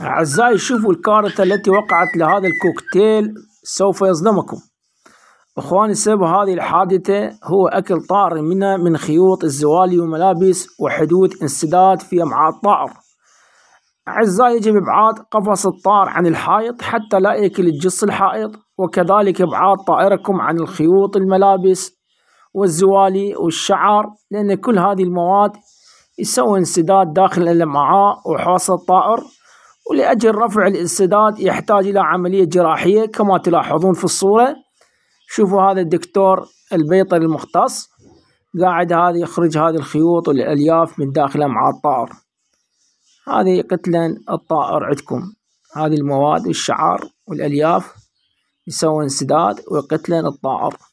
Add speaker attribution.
Speaker 1: أعزائي شوفوا الكارثة التي وقعت لهذا الكوكتيل سوف يصدمكم أخواني سبب هذه الحادثة هو أكل طار من من خيوط الزوالي وملابس وحدوث انسداد في أمعاء الطائر أعزائي يجب إبعاد قفص الطار عن الحائط حتى لا يأكل الجص الحائط وكذلك إبعاد طائركم عن الخيوط الملابس والزوالي والشعر لأن كل هذه المواد يسوي انسداد داخل الأمعاء وحوص الطائر ولأجل رفع الانسداد يحتاج إلى عملية جراحية كما تلاحظون في الصورة شوفوا هذا الدكتور البيطري المختص قاعد هذا يخرج هذه الخيوط والألياف من داخل أمعاء الطائر هذه قتلا الطائر عندكم هذه المواد والشعر والألياف يسوي انسداد وقتلا الطائر